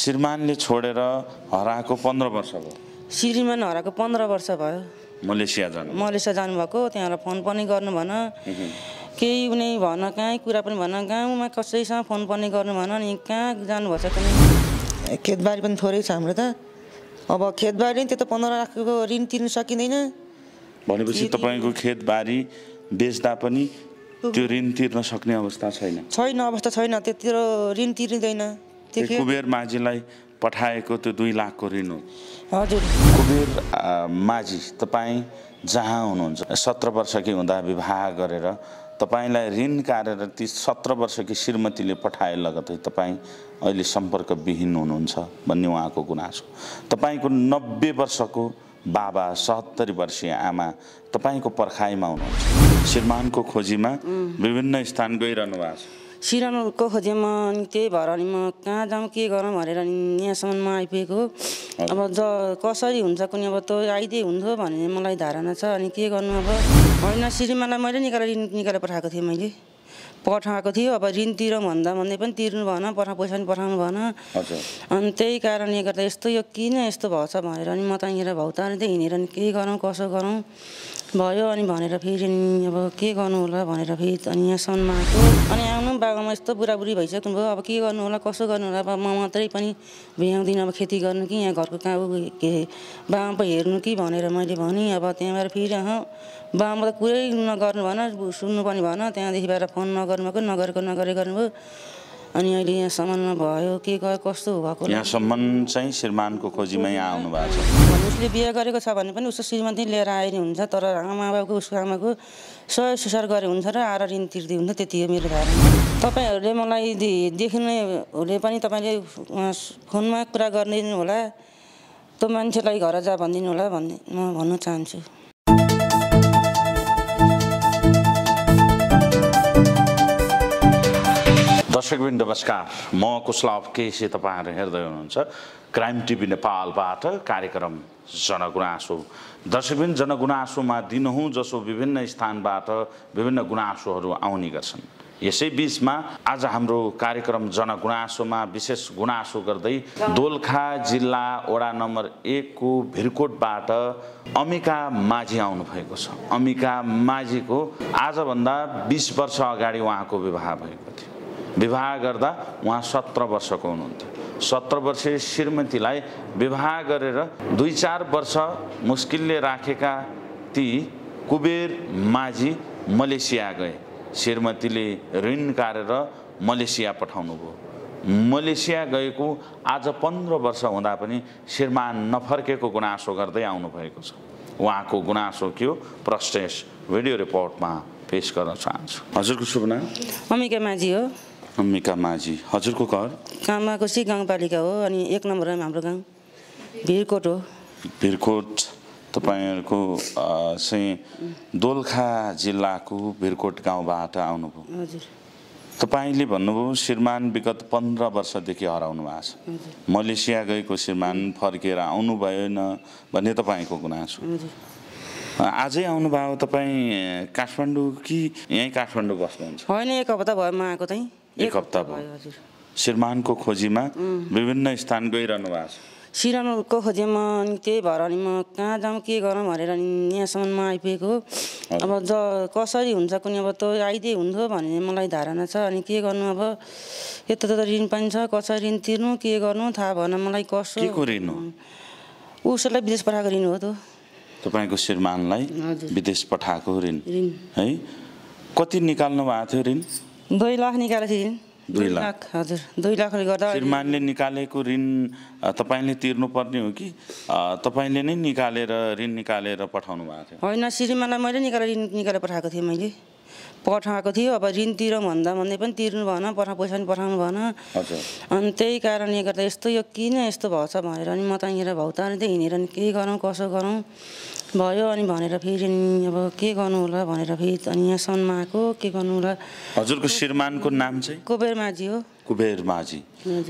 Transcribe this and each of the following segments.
श्रीमानले छोडेर हराएको पन्ध्र वर्ष भयो श्रीमान हराएको पन्ध्र वर्ष भयो मलेसिया जानु मलेसिया जानुभएको त्यहाँबाट फोन पनि गर्नु भन केही उनी भन कहीँ कुरा पनि भन गाउँमा कसैसँग फोन पनि गर्नु भएन अनि कहाँ जानुभएको छ खेतबारी पनि थोरै छ हाम्रो त अब खेतबारी नै त्यो त पन्ध्र लाखको ऋण तिर्नु सकिँदैन भनेपछि तपाईँको खेतबारी बेच्दा पनि त्यो ऋण तिर्न सक्ने अवस्था छैन छैन अवस्था छैन त्यति ऋण तिर्दैन कुबेर माझीलाई पठाएको त्यो दुई लाखको ऋण हो हजुर कुबेर माझी तपाईँ जहाँ हुनुहुन्छ सत्र वर्षकी हुँदा विवाह गरेर तपाईँलाई ऋण काटेर ती सत्र वर्षकी श्रीमतीले पठाए लगतै तपाईँ अहिले सम्पर्कविहीन हुनुहुन्छ भन्ने उहाँको गुनासो तपाईँको नब्बे वर्षको बाबा सहत्तरी वर्षीय आमा तपाईँको पर्खाइमा हुनुहुन्छ श्रीमानको खोजीमा विभिन्न स्थान गइरहनु भएको छ सिरानोको खोजेमा अनि त्यही भएर अनि म कहाँ जाउँ के गरौँ भनेर अनि यहाँसम्ममा आइपुगेको अब ज कसरी हुन्छ कुनै अब तँ आइदिए हुन्थ्यो भन्ने मलाई धारणा छ अनि के गर्नु अब होइन श्रीमालाई मैले निकालेर ऋण निकालेर पठाएको थिएँ मैले पठाएको थियो अब ऋण तिरौँ भन्दा भन्दै पनि तिर्नु भएन पठा पैसा पनि पठाउनु भएन अनि त्यही कारणले गर्दा यस्तो यो किन यस्तो भएछ भनेर नि म त यहाँनिर भाउ त हिँडेर नि के गरौँ कसो गरौँ भयो अनि भनेर फेरि अनि अब के गर्नु होला भनेर फेरि अनि यहाँ सनमा आएको अनि आउनु बाबामा यस्तो बुढाबुढी भइसक्नु भयो अब के गर्नु होला कसो गर्नु होला अब म मात्रै पनि भ्याउँदिनँ अब खेती गर्नु कि यहाँ घरको कहाँ के पो हेर्नु कि भनेर मैले भने अब त्यहाँबाट फेरि अह बाबामा त कुरै नगर्नु भएन सुन्नु पनि भएन त्यहाँदेखि बाहिर फोन नगर्नु भएको नगरेको नगरे गर्नुभयो अनि अहिले यहाँसम्ममा भयो के गयो कस्तो भएको यहाँसम्म चाहिँ श्रीमानको खोजीमा यहाँ आउनु भएको छ उसले बिहे गरेको छ भने पनि उसको श्रीमती लिएर आइने हुन्छ तर आमा बाबाको उसको आमाको सहयोग सुसार गरे हुन्छ र आएर ऋण तिर्दै हुन्छ त्यति हो मेरो धारणा तपाईँहरूले मलाई देख्नेहरूले पनि तपाईँले फोनमा कुरा गरिदिनु होला त्यो मान्छेलाई घर जा भनिदिनु होला भन्ने म भन्न चाहन्छु दर्शकबिन नमस्कार म कुशलाभ केसी तपाईँहरू हेर्दै हुनुहुन्छ क्राइम टिभी नेपालबाट कार्यक्रम जनगुनासो दर्शकबिन जनगुनासोमा दिनहुँ जसो विभिन्न स्थानबाट विभिन्न गुनासोहरू आउने गर्छन् यसै बिचमा आज हाम्रो कार्यक्रम जनगुनासोमा विशेष गुनासो गर्दै दोलखा जिल्ला वडा नम्बर एकको भिरकोटबाट अमिका माझी आउनुभएको छ अमिका माझीको आजभन्दा बिस वर्ष अगाडि उहाँको विवाह भएको थियो विवाह गर्दा उहाँ सत्र वर्षको हुनुहुन्थ्यो सत्र वर्षीय श्रीमतीलाई विवाह गरेर दुई चार वर्ष मुस्किलले राखेका ती कुबेर माझी मलेसिया गए श्रीमतीले ऋण काटेर मलेसिया पठाउनुभयो मलेसिया गएको आज पन्ध्र वर्ष हुँदा पनि श्रीमान नफर्केको गुनासो गर्दै आउनुभएको छ उहाँको गुनासो के हो प्रस्टेस भिडियो रिपोर्टमा पेस गर्न चाहन्छु हजुरको शुभ नाम अमिका माझी हो अम्बिका माझी हजुरको घर सि गाउँपालिका हो अनि एक नम्बर हाम्रो गाउँ भिरकोट हो भिरकोट तपाईँहरूको चाहिँ दोलखा जिल्लाको भिरकोट गाउँबाट आउनुभयो हजुर तपाईँले भन्नुभयो श्रीमान विगत पन्ध्र वर्षदेखि हराउनु भएको छ मलेसिया गएको श्रीमान फर्केर आउनु भएन भन्ने तपाईँको गुनासो आजै आउनुभयो तपाईँ काठमाडौँ कि यहीँ काठमाडौँ बस्नुहुन्छ होइन एक हप्ता भयो म आएको चाहिँ एक हप्ता भयो श्रीमानको खोजीमा विभिन्न स्थान गइरहनु भएको छ श्रीमानको खोजीमा अनि त्यही भएर अनि म कहाँ जाउँ के गरौँ भनेर अनि यहाँसम्म आइपुगेको अब ज कसरी हुन्छ कुनै अब तँ आइदिए हुन्थ्यो भन्ने मलाई धारणा छ अनि के गर्नु अब यता त ऋण पनि छ कसरी ऋण तिर्नु के गर्नु थाहा भएन मलाई कसो ऋण हो उसलाई विदेश पठाएको ऋण हो त तपाईँको श्रीमानलाई विदेश पठाएको ऋण है कति निकाल्नु भएको थियो ऋण दुई लाख निकालेको थिएँ दुई लाख हजुर दुई लाखले गर्दा श्रीमानले निकालेको ऋण तपाईँले तिर्नुपर्ने हो कि तपाईँले नै निकालेर ऋण निकालेर पठाउनु भएको थियो होइन श्रीमानलाई मैले निकालेर ऋण निकालेर पठाएको थिएँ मैले पठाएको थियो अब ऋण तिरौँ भन्दा भन्दै पनि तिर्नु भएन पठा पैसा पनि पठाउनु भएन अनि त्यही कारणले गर्दा यस्तो यो किन यस्तो भएछ भनेर नि म त यहाँनिर भौताले त हिँडेर नि के गरौँ कसो गरौँ भयो अनि भनेर फेरि अब के गर्नु होला भनेर फेरि अनि यहाँसम्म आएको के गर्नु होला हजुरको श्रीमानको नाम चाहिँ माझी हो कुबेर माझी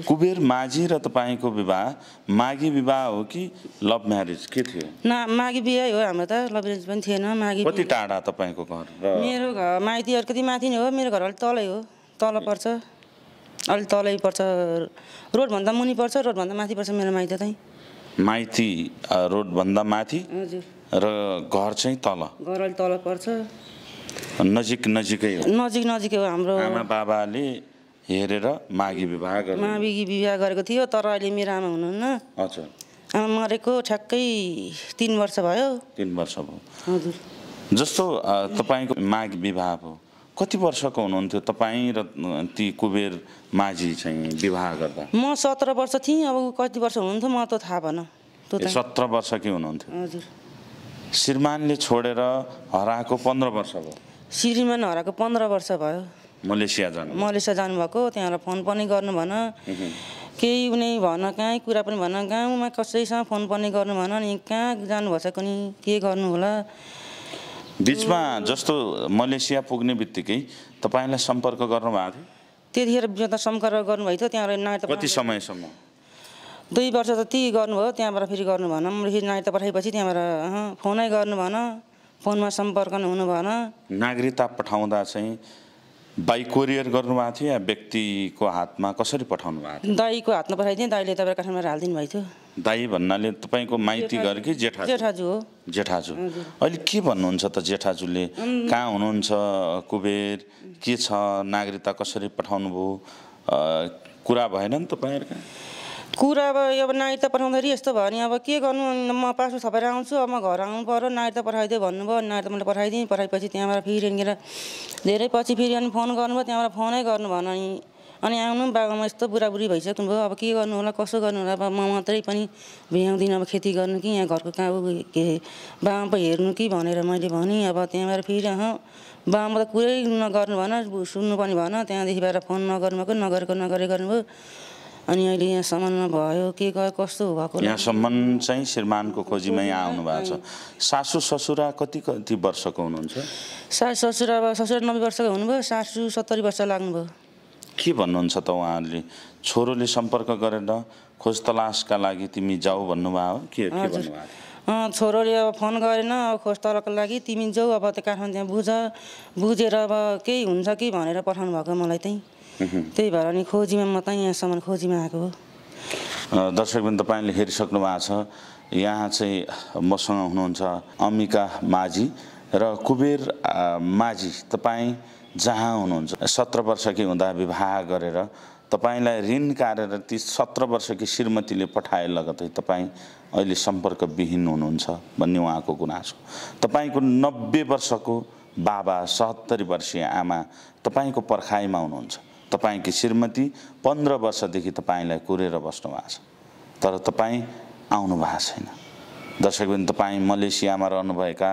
कुबेर माझी र तपाईँको विवाह माघी विवाह हो कि लभ म्यारेज के थियो माघी बिहा हो हाम्रो त लभ म्यारेज पनि थिएन माघी कति टाढा तपाईँको घर मेरो घर माइती अलिकति माथि नै हो मेरो घर अलिक तलै हो तल पर्छ अलिक तलै पर्छ रोडभन्दा मुनि पर्छ रोडभन्दा माथि पर्छ मेरो माइत चाहिँ माइती रोडभन्दा माथि र घर चाहिँ तल घर अलिक तल पर्छ नजिक नजिकै हो नजिक नजिकै हो हाम्रो आमा बाबाले हेरेर माघी विवाह गर्नु माघी विवाह गरेको थियो तर अहिले मेरो आमा हुनुहुन्न हजुर आमा मरेको ठ्याक्कै तिन वर्ष भयो तिन वर्ष भयो हजुर जस्तो तपाईँको माघ विवाह भयो कति वर्षको हुनुहुन्थ्यो तपाईँ र ती कुबेर माझी चाहिँ विवाह गर्दा म सत्र वर्ष थिएँ अब कति वर्ष हुनुहुन्थ्यो म त थाहा भएन सत्र वर्ष कि हुनुहुन्थ्यो हजुर श्रीमानले छोडेर हराएको पन्ध्र वर्ष भयो श्रीमान हराएको पन्ध्र वर्ष भयो मलेसिया जानु मलेसिया जानुभएको त्यहाँबाट फोन पनि गर्नु भएन केही उनी भन कहीँ कुरा पनि भन गाउँमा कसैसँग फोन पनि गर्नु भएन अनि कहाँ जानुभएको कुनै के गर्नु होला बिचमा जस्तो मलेसिया पुग्ने बित्तिकै तपाईँलाई सम्पर्क गर्नुभएको थियो त्यतिखेर त सम्पर्क गर्नुभएको थियो त्यहाँबाट कति समयसम्म दुई वर्ष जति गर्नुभयो त्यहाँबाट फेरि गर्नु भएन फेरि नागरिकता पठाएपछि त्यहाँबाट फोनै गर्नु भएन फोनमा सम्पर्क हुनु भएन नागरिकता पठाउँदा चाहिँ बाई कोरियर गर्नुभएको थियो या व्यक्तिको हातमा कसरी पठाउनु भएको थियो दाईको हातमा पठाइदिएँ दाईले तपाईँ काठमाडौँ हालिदिनु भएको थियो दाई भन्नाले तपाईँको माइती घर कि जेठा जेठाजु हो जेठाजु अहिले के भन्नुहुन्छ त जेठाजुले कहाँ हुनुहुन्छ कुबेर के छ नागरिकता कसरी पठाउनु भयो कुरा भएन नि तपाईँहरूका कुरा अब अब नाइट त पठाउँदाखेरि यस्तो भयो नि अब के गर्नु म पासपोर्ट थपेर आउँछु अब म घर आउनु पऱ्यो नाइट त पठाइदियो भन्नुभयो नाइट त मैले पठाइदिएँ पठाएपछि त्यहाँबाट फेरि निर धेरै पछि फेरि अनि फोन गर्नुभयो त्यहाँबाट फोनै गर्नु भन अनि अनि आउनु बाबामा यस्तो बुढाबुढी भइसक्नु भयो अब के गर्नु होला कसो गर्नु होला अब म मात्रै पनि भ्याउँदिनँ अब खेती गर्नु कि यहाँ घरको कहाँ के बाबामा पो हेर्नु कि भनेर मैले भनेँ अब त्यहाँबाट फेरि अह बाबामा त कुरै नगर्नु भएन सुन्नु पनि भएन त्यहाँदेखि बाहिर फोन नगर्नुको नगरेको नगरे गर्नुभयो अनि अहिले यहाँसम्ममा भयो के गयो कस्तो भएको यहाँसम्म चाहिँ श्रीमानको खोजीमा यहाँ आउनु भएको छ सासु ससुरा कति कति वर्षको हुनुहुन्छ सासु ससुरा अब ससुरा नब्बे वर्षको हुनुभयो सासु सत्तरी वर्ष लाग्नुभयो के भन्नुहुन्छ त उहाँहरूले छोरोले सम्पर्क गरेर खोज तलासका लागि तिमी जाऊ भन्नुभयो के के छोरोले अब फोन गरेन अब खोज तलको लागि तिमी जाऊ अब त्यो काठमाडौँ बुझ बुझेर अब केही हुन्छ कि भनेर पठाउनु भएको मलाई त्यहीँ त्यही भएर अनि खोजीमा म त यहाँसम्म खोजीमा आएको हो दर्शकबिन तपाईँले हेरिसक्नु भएको छ यहाँ चाहिँ मसँग हुनुहुन्छ अम्बिका माझी र कुबेर माझी तपाईँ जहाँ हुनुहुन्छ सत्र वर्षकी हुँदा विवाह गरेर तपाईँलाई ऋण काटेर ती सत्र वर्षकी श्रीमतीले पठाए लगतै तपाईँ अहिले सम्पर्कविहीन हुनुहुन्छ भन्ने उहाँको गुनासो तपाईँको नब्बे वर्षको बाबा सहत्तरी वर्षीय आमा तपाईँको पर्खाइमा हुनुहुन्छ तपाईँकी श्रीमती पन्ध्र वर्षदेखि तपाईँलाई कुरेर बस्नु भएको छ तर तपाईँ आउनु भएको छैन दर्शकबिन तपाईँ मलेसियामा रहनुभएका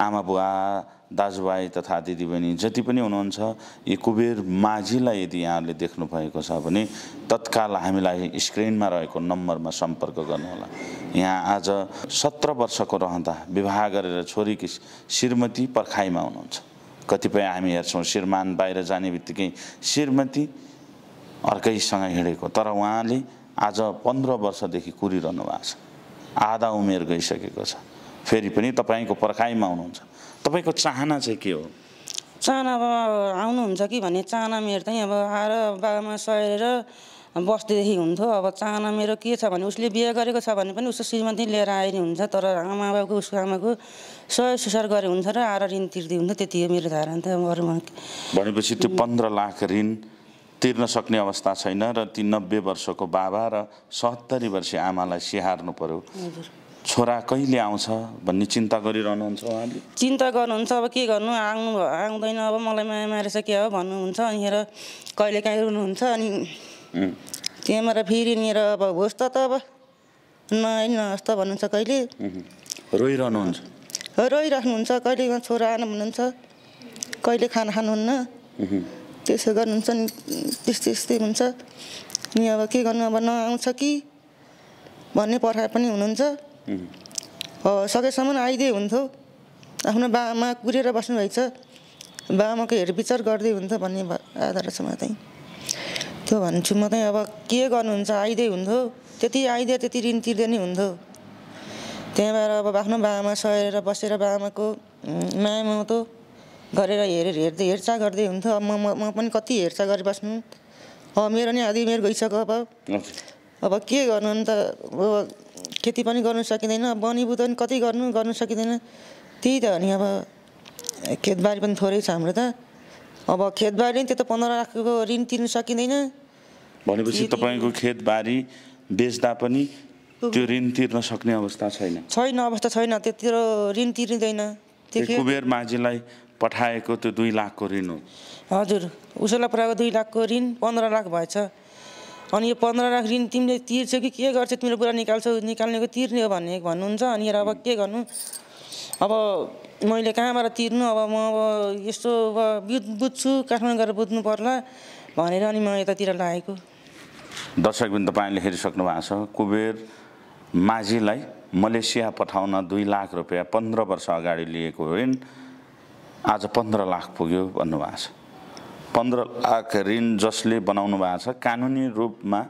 आमा बुवा दाजुभाइ तथा दिदीबहिनी जति पनि हुनुहुन्छ यी कुबेर माझीलाई यदि यहाँहरूले देख्नुभएको छ भने तत्काल हामीलाई स्क्रिनमा रहेको नम्बरमा सम्पर्क गर्नुहोला यहाँ आज सत्र वर्षको रहँदा विवाह गरेर छोरीकी श्रीमती पर्खाइमा हुनुहुन्छ कतिपय हामी हेर्छौँ श्रीमान बाहिर जाने बित्तिकै श्रीमती अर्कैसँग हिँडेको तर उहाँले आज पन्ध्र वर्षदेखि कुरिरहनु भएको छ आधा उमेर गइसकेको छ फेरि पनि तपाईँको पर्खाइमा हुनुहुन्छ तपाईँको चाहना चाहिँ के हो चाहना अब आउनुहुन्छ कि भन्ने चाहना मेरो चाहिँ अब आएर बाबामा सहेर बस्दैदेखि हुन्थ्यो अब चाहना मेरो के छ भने उसले बिहे गरेको छ भने पनि उसको श्रीमती लिएर आए हुन्छ तर आमा बाबाको उसको आमाको सय सुसार गरे हुन्छ र आएर ऋण तिर्दै हुन्छ त्यति हो मेरो धारणा त अरूमा भनेपछि त्यो पन्ध्र लाख ऋण तिर्न सक्ने अवस्था छैन र ती नब्बे वर्षको बाबा र सहत्तरी वर्ष आमालाई सिहार्नु पर्यो छोरा कहिले आउँछ भन्ने चिन्ता गरिरहनुहुन्छ उहाँले चिन्ता गर्नुहुन्छ अब के गर्नु आउनु आउँदैन अब मलाई माया मारेछ के हो भन्नुहुन्छ अनिखेर कहिले काहीँ रुनुहुन्छ अनि त्यहाँबाट फेरि मेरो अब होस् त त अब नआइ नहोस् त भन्नुहुन्छ कहिले रोइरहनुहुन्छ रोइराख्नुहुन्छ कहिले छोरा आन भन्नुहुन्छ कहिले खाना खानुहुन्न त्यसो गर्नुहुन्छ नि त्यस्तै त्यस्तै हुन्छ नि अब के गर्नु अब नआउँछ कि भन्ने पर्खा पनि हुनुहुन्छ सकेसम्म आइदिए हुन्थ्यो आफ्नो बामा कुरेर बस्नुभएछ बाबामाको हेरविचार गर्दै हुन्थ्यो भन्ने आधार छ मलाई चाहिँ त्यो भन्छु म त अब के गर्नुहुन्छ आइदिए हुन्थ्यो त्यति आइदिए त्यति ऋण तिर्दै नै हुन्थ्यो त्यहाँबाट अब आफ्नो बाबामा सहेर बसेर बाबामाको माया मतो गरेर हेरेर हेर्दै हेरचाह गर्दै हुन्थ्यो अब म म पनि कति हेरचाह गरिबस्नु अब मेरो नि आधी मेरो गइसक्यो अब अब के गर्नु अन्त अब खेती पनि गर्नु सकिँदैन बनिबुत पनि कति गर्नु गर्नु सकिँदैन त्यही त हो नि अब खेतबारी पनि थोरै छ हाम्रो त अब खेतबारी त्यो त पन्ध्र लाखको ऋण तिर्न सकिँदैन भनेपछि तपाईँको खेतबारी बेच्दा पनि त्यो ऋण तिर्न सक्ने अवस्था छैन छैन अवस्था छैन त्यतिर ऋण तिर्दैन कुबेर माझीलाई पठाएको त्यो दुई लाखको ऋण हो हजुर उसैलाई पठाएको दुई लाखको ऋण पन्ध्र लाख भएछ अनि यो पन्ध्र लाख ऋण तिमीले तिर्छौ कि के गर्छौ तिमीले पुरा निकाल्छौ निकाल्नेको तिर्ने हो भन्ने भन्नुहुन्छ अनि अब के गर्नु अब मैले कहाँबाट तिर्नु अब म अब यस्तो अब बुझ्छु काठमाडौँ गएर बुझ्नु पर्ला भनेर अनि म यतातिर लागेको दर्शकबिन तपाईँले हेरिसक्नु भएको छ कुबेर माझीलाई मलेसिया पठाउन दुई लाख रुपियाँ पन्ध्र वर्ष अगाडि लिएको ऋण आज पन्ध्र लाख पुग्यो भन्नुभएको छ पन्ध्र लाख ऋण जसले बनाउनु भएको छ कानुनी रूपमा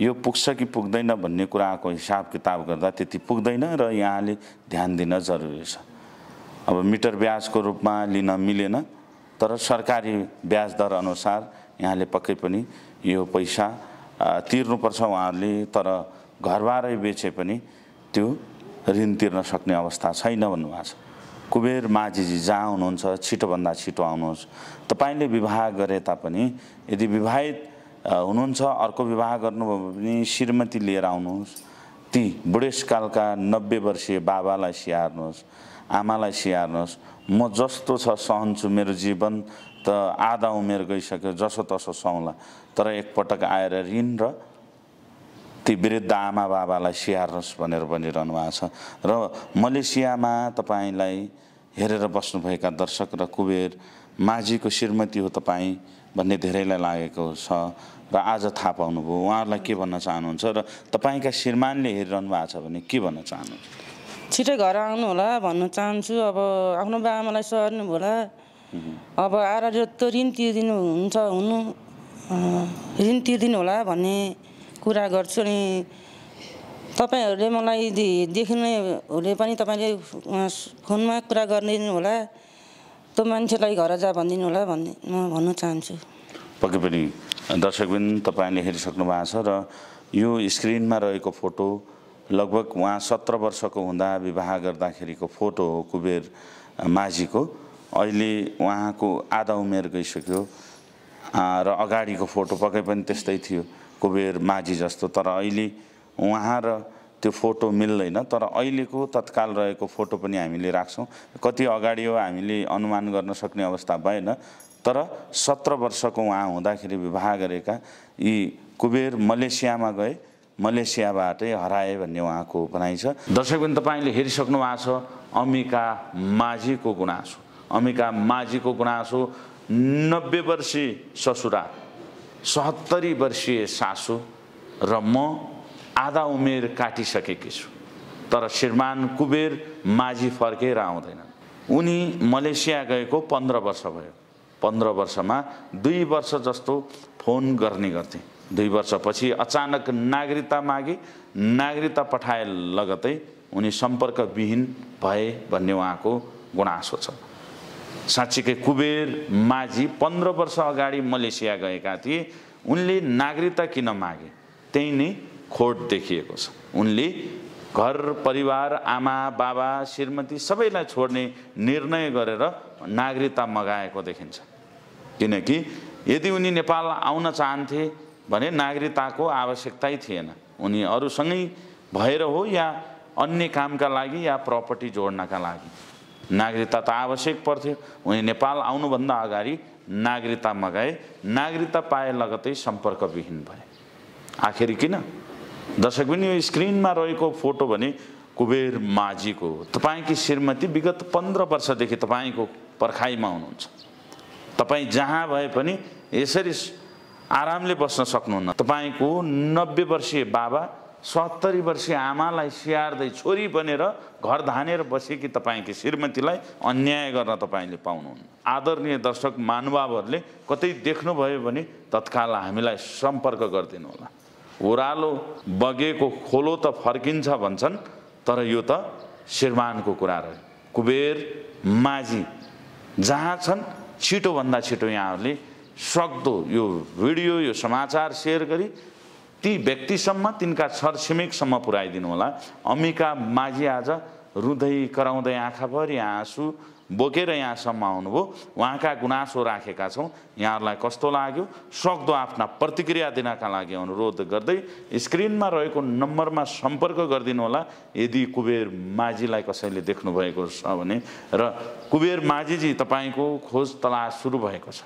यो पुग्छ कि पुग्दैन भन्ने कुराको हिसाब किताब गर्दा त्यति पुग्दैन र यहाँले ध्यान दिन जरुरी छ अब मिटर ब्याजको रूपमा लिन मिलेन तर सरकारी ब्याज दर अनुसार यहाँले पक्कै पनि यो पैसा तिर्नुपर्छ उहाँहरूले तर घरबारै बेचे पनि त्यो ऋण तिर्न सक्ने अवस्था छैन भन्नुभएको छ कुबेर माझीजी जहाँ हुनुहुन्छ छिटोभन्दा छिटो आउनुहोस् तपाईँले विवाह गरे तापनि यदि विवाहित हुनुहुन्छ अर्को विवाह गर्नुभयो भने श्रीमती लिएर आउनुहोस् ती बुढेसकालका नब्बे वर्षीय बाबालाई स्याहार्नुहोस् आमालाई स्याहार्नुहोस् म जस्तो छ सहन्छु मेरो जीवन त आधा उमेर गइसक्यो जसो तसो सहला तर एकपटक आएर ऋण र ती वृद्ध आमा बाबालाई स्याहार्नुहोस् भनेर भनिरहनु भएको छ र मलेसियामा तपाईँलाई हेरेर बस्नुभएका दर्शक र कुबेर माझीको श्रीमती हो तपाईँ भन्ने धेरैलाई लागेको छ र आज थाहा पाउनुभयो उहाँहरूलाई के भन्न चाहनुहुन्छ र तपाईँका श्रीमानले हेरिरहनु भएको छ भने के भन्न चाहनुहुन्छ छिटै घर आउनु होला भन्न चाहन्छु अब आफ्नो बाबामालाई सर्नु होला अब आएर जस्तो ऋण तिरिदिनु हुन्छ हुनु ऋण तिरिदिनु होला भन्ने कुरा गर्छु अनि तपाईँहरूले मलाई देख्नेहरूले पनि तपाईँले फोनमा कुरा गरिदिनु होला त्यो मान्छेलाई घर जा भनिदिनु होला भन्ने म भन्न चाहन्छु पक्कै पनि दर्शकबिन तपाईँले हेरिसक्नु भएको छ र यो स्क्रिनमा रहेको फोटो लगभग उहाँ सत्र वर्षको हुँदा विवाह गर्दाखेरिको फोटो हो कुबेर माझीको अहिले उहाँको आधा उमेर गइसक्यो र अगाडिको फोटो पक्कै पनि त्यस्तै थियो कुबेर माझी जस्तो तर अहिले उहाँ र त्यो फोटो मिल्दैन तर अहिलेको तत्काल रहेको फोटो पनि हामीले राख्छौँ कति अगाडि हो हामीले अनुमान गर्न सक्ने अवस्था भएन तर सत्र वर्षको उहाँ हुँदाखेरि विवाह गरेका यी कुबेर मलेसियामा गए मलेसियाबाटै हराए भन्ने उहाँको भनाइ छ दर्शकबिन तपाईँले हेरिसक्नु भएको छ अमिका माझीको गुनासो अमिका माझीको गुनासो नब्बे वर्षीय ससुरा सहत्तरी वर्षीय सासु र म आधा उमेर काटिसकेकी छु तर श्रीमान कुबेर माझी फर्केर आउँदैनन् उनी मलेसिया गएको पन्ध्र वर्ष भयो पन्ध्र वर्षमा दुई वर्ष जस्तो फोन गर्ने गर्थे दुई वर्षपछि अचानक नागरिकता मागे नागरिकता पठाए लगतै उनी सम्पर्कविहीन भए भन्ने उहाँको गुनासो छ साँच्चीकै कुबेर माझी पन्ध्र वर्ष अगाडि मलेसिया गएका थिए उनले नागरिकता किन मागे त्यही नै खोट देखिएको छ उनले घर परिवार आमा बाबा श्रीमती सबैलाई छोड्ने निर्णय गरेर नागरिकता मगाएको देखिन्छ किनकि यदि उनी नेपाल आउन चाहन्थे भने नागरिकताको आवश्यकतै थिएन उनी अरूसँगै भएर हो या अन्य कामका लागि या प्रपर्टी जोड्नका लागि नागरिकता त आवश्यक पर्थ्यो उनी नेपाल आउनुभन्दा अगाडि नागरिकता मगाए नागरिकता पाए लगतै सम्पर्कविहीन भए आखिर किन दर्शक पनि यो स्क्रिनमा रहेको फोटो भने कुबेर माझीको हो तपाईँकी श्रीमती विगत पन्ध्र वर्षदेखि तपाईँको पर्खाइमा हुनुहुन्छ तपाईँ जहाँ भए पनि यसरी आरामले बस्न सक्नुहुन्न तपाईँको नब्बे वर्षीय बाबा सत्तरी वर्षीय आमालाई स्याहार्दै छोरी बनेर घर धानेर बसेकी तपाईँकी श्रीमतीलाई अन्याय गर्न तपाईँले पाउनुहुन्न आदरणीय दर्शक महानुभावहरूले कतै देख्नुभयो भने तत्काल हामीलाई सम्पर्क गरिदिनु होला ओह्रालो बगेको खोलो त फर्किन्छ भन्छन् तर यो त श्रीमानको कुरा रह्यो कुबेर माझी जहाँ छन् छिटोभन्दा छिटो यहाँहरूले सक्दो यो भिडियो यो समाचार सेयर गरी ती व्यक्तिसम्म तिनका छरछिमेकसम्म पुऱ्याइदिनु होला अमिका माझी आज रुँदै कराउँदै आँखाभरि आँसु बोकेर यहाँसम्म आउनुभयो उहाँका गुनासो राखेका छौँ यहाँहरूलाई कस्तो लाग्यो सक्दो आफ्ना प्रतिक्रिया दिनका लागि अनुरोध गर्दै स्क्रिनमा रहेको नम्बरमा सम्पर्क गरिदिनु होला यदि कुबेर माझीलाई कसैले देख्नुभएको छ भने र कुबेर माझीजी तपाईँको खोज तलास सुरु भएको छ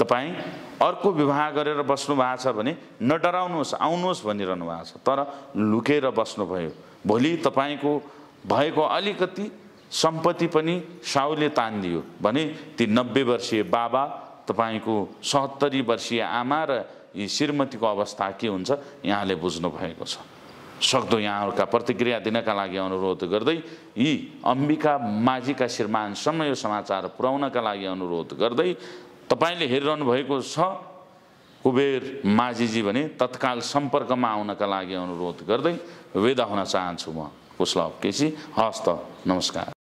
तपाईँ अर्को विवाह गरेर बस्नु भएको छ भने नडराउनुहोस् आउनुहोस् भनिरहनु भएको छ तर लुकेर बस्नुभयो भोलि तपाईँको भएको अलिकति सम्पत्ति पनि साउले तानिदियो भने ती नब्बे वर्षीय बाबा तपाईँको सहत्तरी वर्षीय आमा र यी श्रीमतीको अवस्था के हुन्छ यहाँले बुझ्नु भएको छ सक्दो यहाँहरूका प्रतिक्रिया दिनका लागि अनुरोध गर्दै यी अम्बिका माझीका श्रीमानसम्म यो समाचार पुर्याउनका लागि अनुरोध गर्दै तपाईँले हेरिरहनु भएको छ कुबेर माझीजी भने तत्काल सम्पर्कमा आउनका लागि अनुरोध गर्दै वेदा हुन चाहन्छु म कुशलभ केसी हस्त नमस्कार